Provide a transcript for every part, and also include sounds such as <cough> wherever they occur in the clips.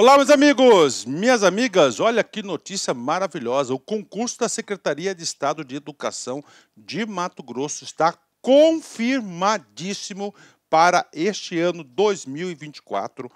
Olá, meus amigos, minhas amigas. Olha que notícia maravilhosa. O concurso da Secretaria de Estado de Educação de Mato Grosso está confirmadíssimo para este ano 2024.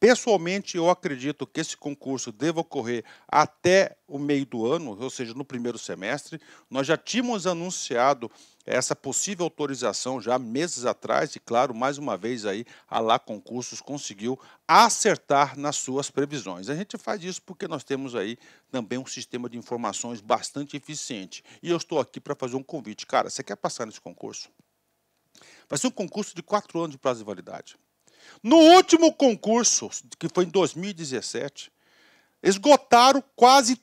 Pessoalmente, eu acredito que esse concurso deva ocorrer até o meio do ano, ou seja, no primeiro semestre. Nós já tínhamos anunciado essa possível autorização já meses atrás e claro, mais uma vez aí a Lá Concursos conseguiu acertar nas suas previsões. A gente faz isso porque nós temos aí também um sistema de informações bastante eficiente. E eu estou aqui para fazer um convite, cara, você quer passar nesse concurso? Vai ser um concurso de quatro anos de prazo de validade. No último concurso, que foi em 2017, esgotaram quase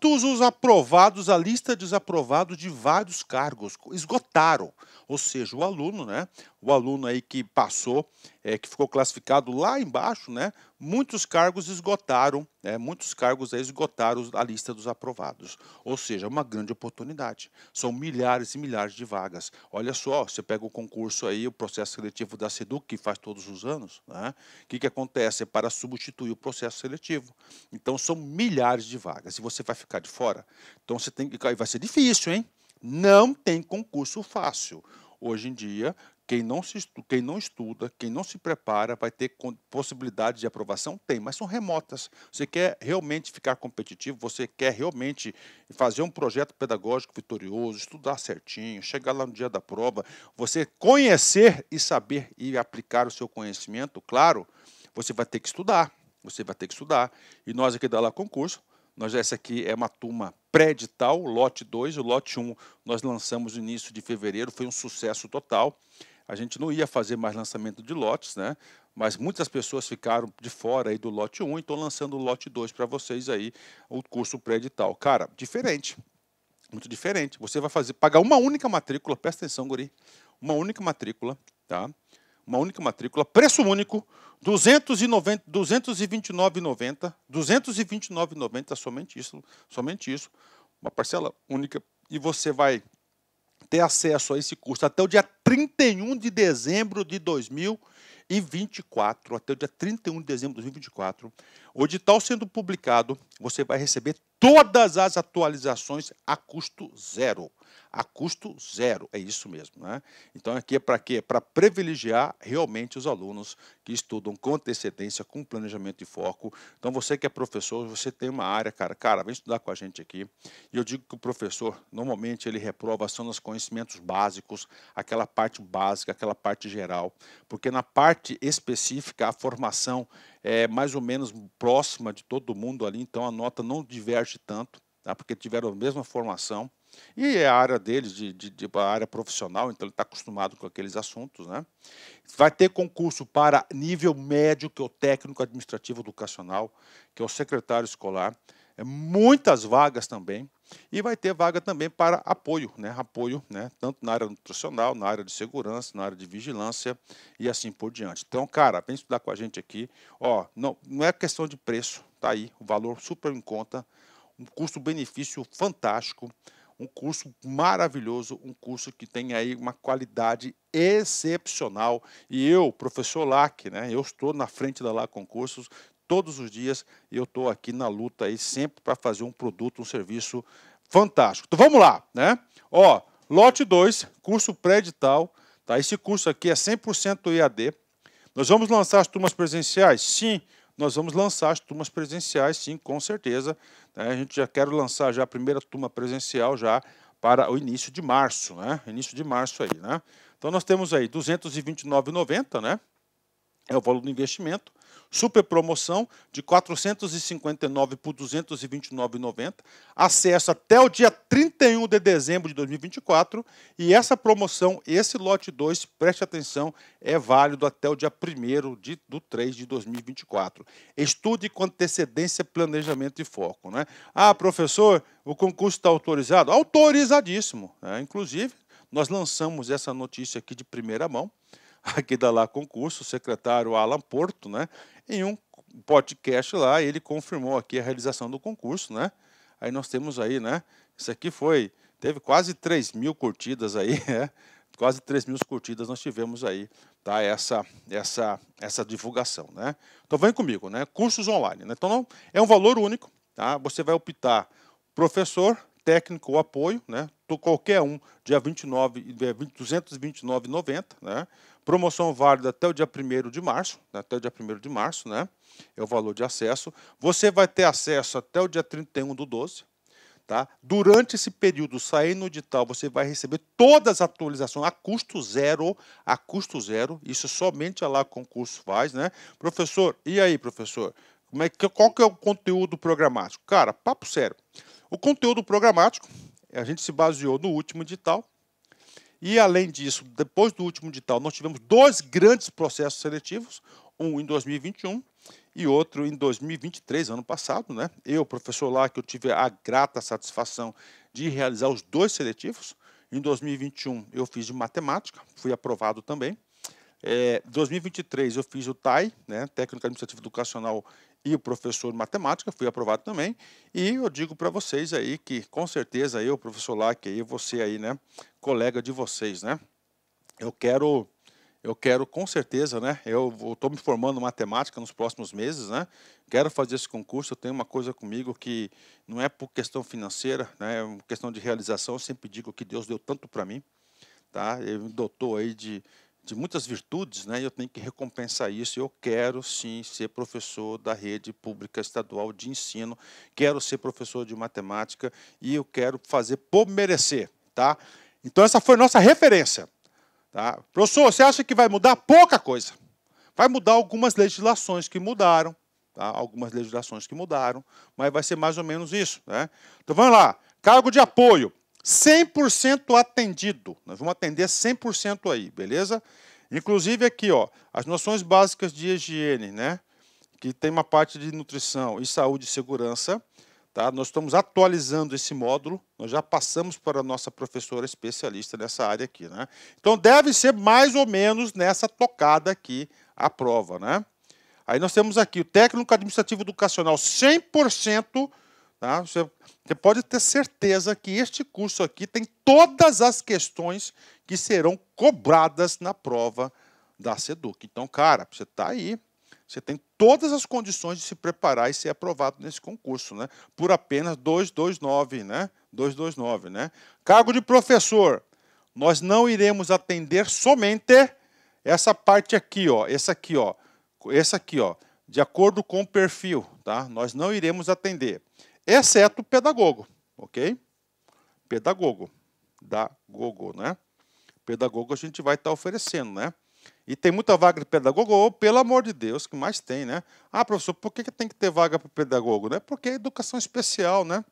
todos os aprovados, a lista de desaprovados de vários cargos, esgotaram. Ou seja, o aluno, né? O aluno aí que passou, é, que ficou classificado lá embaixo, né? Muitos cargos esgotaram, né, muitos cargos esgotaram a lista dos aprovados. Ou seja, é uma grande oportunidade. São milhares e milhares de vagas. Olha só, você pega o concurso aí, o processo seletivo da SEDUC, que faz todos os anos, né? O que, que acontece? É para substituir o processo seletivo. Então, são milhares de vagas. Se você você vai ficar de fora. Então você tem que. Vai ser difícil, hein? Não tem concurso fácil. Hoje em dia, quem não, se, quem não estuda, quem não se prepara, vai ter possibilidade de aprovação? Tem, mas são remotas. Você quer realmente ficar competitivo, você quer realmente fazer um projeto pedagógico vitorioso, estudar certinho, chegar lá no dia da prova, você conhecer e saber e aplicar o seu conhecimento, claro, você vai ter que estudar. Você vai ter que estudar. E nós aqui da lá Concurso nós, essa aqui é uma turma pré-edital, lote 2. O lote 1 um, nós lançamos no início de fevereiro, foi um sucesso total. A gente não ia fazer mais lançamento de lotes, né? mas muitas pessoas ficaram de fora aí do lote 1 e estou lançando o lote 2 para vocês aí, o curso pré-edital. Cara, diferente, muito diferente. Você vai fazer pagar uma única matrícula, presta atenção, guri, uma única matrícula, tá? uma única matrícula, preço único, R$ 229,90, 229,90, somente isso, somente isso, uma parcela única, e você vai ter acesso a esse curso até o dia 31 de dezembro de 2024, até o dia 31 de dezembro de 2024. O edital sendo publicado, você vai receber todas as atualizações a custo zero. A custo zero, é isso mesmo. Né? Então, aqui é para quê? É para privilegiar realmente os alunos que estudam com antecedência, com planejamento e foco. Então, você que é professor, você tem uma área, cara, cara, vem estudar com a gente aqui. E eu digo que o professor, normalmente, ele reprova nos conhecimentos básicos, aquela parte básica, aquela parte geral. Porque na parte específica, a formação é, mais ou menos próxima de todo mundo ali, então a nota não diverge tanto, tá? porque tiveram a mesma formação. E é a área deles, de, de, de a área profissional, então ele está acostumado com aqueles assuntos. Né? Vai ter concurso para nível médio, que é o técnico administrativo educacional, que é o secretário escolar. É, muitas vagas também. E vai ter vaga também para apoio, né? apoio né? tanto na área nutricional, na área de segurança, na área de vigilância e assim por diante. Então, cara, vem estudar com a gente aqui. Ó, não, não é questão de preço, tá aí, o valor super em conta, um custo-benefício fantástico, um curso maravilhoso, um curso que tem aí uma qualidade excepcional. E eu, professor LAC, né, eu estou na frente da LAC Concursos, todos os dias e eu estou aqui na luta aí sempre para fazer um produto, um serviço fantástico. Então vamos lá, né? Ó, lote 2, curso pré-edital, tá? Esse curso aqui é 100% EAD. Nós vamos lançar as turmas presenciais? Sim, nós vamos lançar as turmas presenciais, sim, com certeza. Né? A gente já quer lançar já a primeira turma presencial já para o início de março, né? Início de março aí, né? Então nós temos aí 229,90, né? É o valor do investimento super promoção de 459 por 229,90, acesso até o dia 31 de dezembro de 2024, e essa promoção, esse lote 2, preste atenção, é válido até o dia 1 de, do 3 de 2024. Estude com antecedência, planejamento e foco. Né? Ah, professor, o concurso está autorizado? Autorizadíssimo. Né? Inclusive, nós lançamos essa notícia aqui de primeira mão, <laughs> aqui da Lá Concurso, o secretário Alan Porto, né? Em um podcast lá, ele confirmou aqui a realização do concurso, né? Aí nós temos aí, né? Isso aqui foi, teve quase 3 mil curtidas aí, <laughs> né? Quase 3 mil curtidas nós tivemos aí, tá? Essa, essa, essa divulgação, né? Então vem comigo, né? Cursos online, né? Então não, é um valor único, tá? Você vai optar professor, técnico o apoio, né? qualquer um, dia 29, 229,90, né? Promoção válida até o dia 1 de março, né? até o dia 1 de março, né? É o valor de acesso. Você vai ter acesso até o dia 31 do 12, tá? Durante esse período, saindo no edital, você vai receber todas as atualizações a custo zero, a custo zero. Isso somente a lá concurso faz, né? Professor, e aí, professor? Como é que, qual que é o conteúdo programático? Cara, papo sério. O conteúdo programático, a gente se baseou no último edital. E, além disso, depois do último edital, nós tivemos dois grandes processos seletivos, um em 2021 e outro em 2023, ano passado. Né? Eu, professor lá, que eu tive a grata satisfação de realizar os dois seletivos. Em 2021, eu fiz de matemática, fui aprovado também. Em é, 2023 eu fiz o TAI, né, Técnica Administrativa Educacional e o professor de matemática, fui aprovado também. E eu digo para vocês aí que com certeza eu, professor Lac, aí você aí, né, colega de vocês, né? Eu quero eu quero com certeza, né? Eu estou me formando em matemática nos próximos meses, né? Quero fazer esse concurso. Eu tenho uma coisa comigo que não é por questão financeira, né? É uma questão de realização. Eu sempre digo que Deus deu tanto para mim, tá? Ele me dotou aí de de muitas virtudes, né? Eu tenho que recompensar isso. Eu quero sim ser professor da rede pública estadual de ensino, quero ser professor de matemática e eu quero fazer por merecer, tá? Então essa foi nossa referência, tá? Professor, você acha que vai mudar pouca coisa? Vai mudar algumas legislações que mudaram, tá? Algumas legislações que mudaram, mas vai ser mais ou menos isso, né? Então vamos lá. Cargo de apoio. 100% atendido. Nós vamos atender 100% aí, beleza? Inclusive aqui, ó, as noções básicas de higiene, né? Que tem uma parte de nutrição e saúde e segurança, tá? Nós estamos atualizando esse módulo, nós já passamos para a nossa professora especialista nessa área aqui, né? Então deve ser mais ou menos nessa tocada aqui a prova, né? Aí nós temos aqui o técnico administrativo educacional 100% Tá? Você, você pode ter certeza que este curso aqui tem todas as questões que serão cobradas na prova da SEDUC. Então, cara, você está aí. Você tem todas as condições de se preparar e ser aprovado nesse concurso, né? Por apenas 229, né? 229, né? Cargo de professor. Nós não iremos atender somente essa parte aqui, ó, essa aqui, ó, essa aqui, ó, de acordo com o perfil, tá? Nós não iremos atender exceto pedagogo, ok? Pedagogo, da Gogo, né? Pedagogo a gente vai estar tá oferecendo, né? E tem muita vaga de pedagogo, ou, pelo amor de Deus, que mais tem, né? Ah, professor, por que, que tem que ter vaga para pedagogo? Né? Porque é educação especial, né?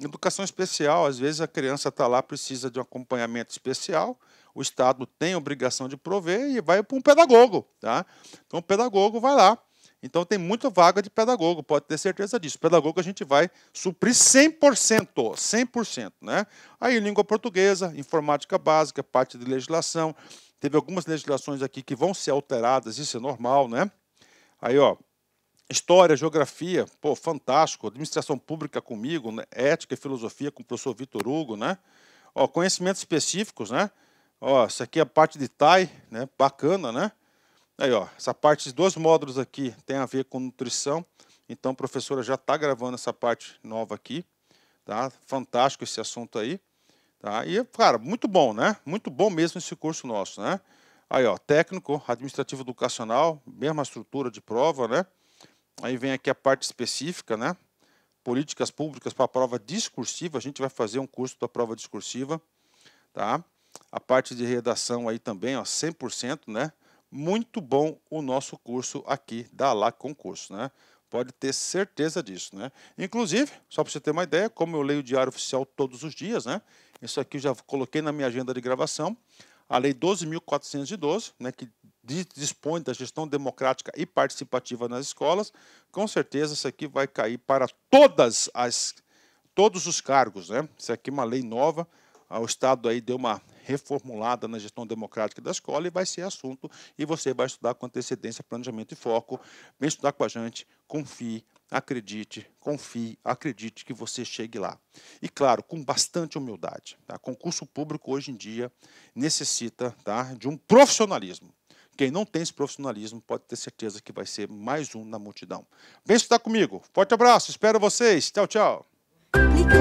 Educação especial, às vezes a criança está lá, precisa de um acompanhamento especial, o Estado tem obrigação de prover e vai para um pedagogo, tá? Então o pedagogo vai lá então tem muita vaga de pedagogo, pode ter certeza disso. Pedagogo a gente vai suprir 100%, 100%, né? Aí língua portuguesa, informática básica, parte de legislação. Teve algumas legislações aqui que vão ser alteradas, isso é normal, né? Aí, ó, história, geografia, pô, fantástico. Administração pública comigo, né? ética e filosofia com o professor Vitor Hugo, né? Ó, conhecimentos específicos, né? Ó, isso aqui é a parte de TAI, né? Bacana, né? Aí, ó, essa parte dos dois módulos aqui tem a ver com nutrição. Então, a professora já está gravando essa parte nova aqui. Tá? Fantástico esse assunto aí. Tá? E, cara, muito bom, né? Muito bom mesmo esse curso nosso, né? Aí, ó, técnico, administrativo educacional, mesma estrutura de prova, né? Aí vem aqui a parte específica, né? Políticas públicas para a prova discursiva. A gente vai fazer um curso da prova discursiva, tá? A parte de redação aí também, ó, 100%, né? muito bom o nosso curso aqui da Lá Concurso, né? Pode ter certeza disso, né? Inclusive, só para você ter uma ideia, como eu leio o Diário Oficial todos os dias, né? Isso aqui eu já coloquei na minha agenda de gravação. A Lei 12.412, né, que dispõe da gestão democrática e participativa nas escolas, com certeza isso aqui vai cair para todas as todos os cargos, né? Isso aqui é uma lei nova. Ah, o Estado aí deu uma reformulada na gestão democrática da escola e vai ser assunto e você vai estudar com antecedência, planejamento e foco. Vem estudar com a gente, confie, acredite, confie, acredite que você chegue lá. E claro, com bastante humildade. Tá? Concurso público hoje em dia necessita tá, de um profissionalismo. Quem não tem esse profissionalismo pode ter certeza que vai ser mais um na multidão. Vem estudar comigo. Forte abraço, espero vocês. Tchau, tchau. Clique,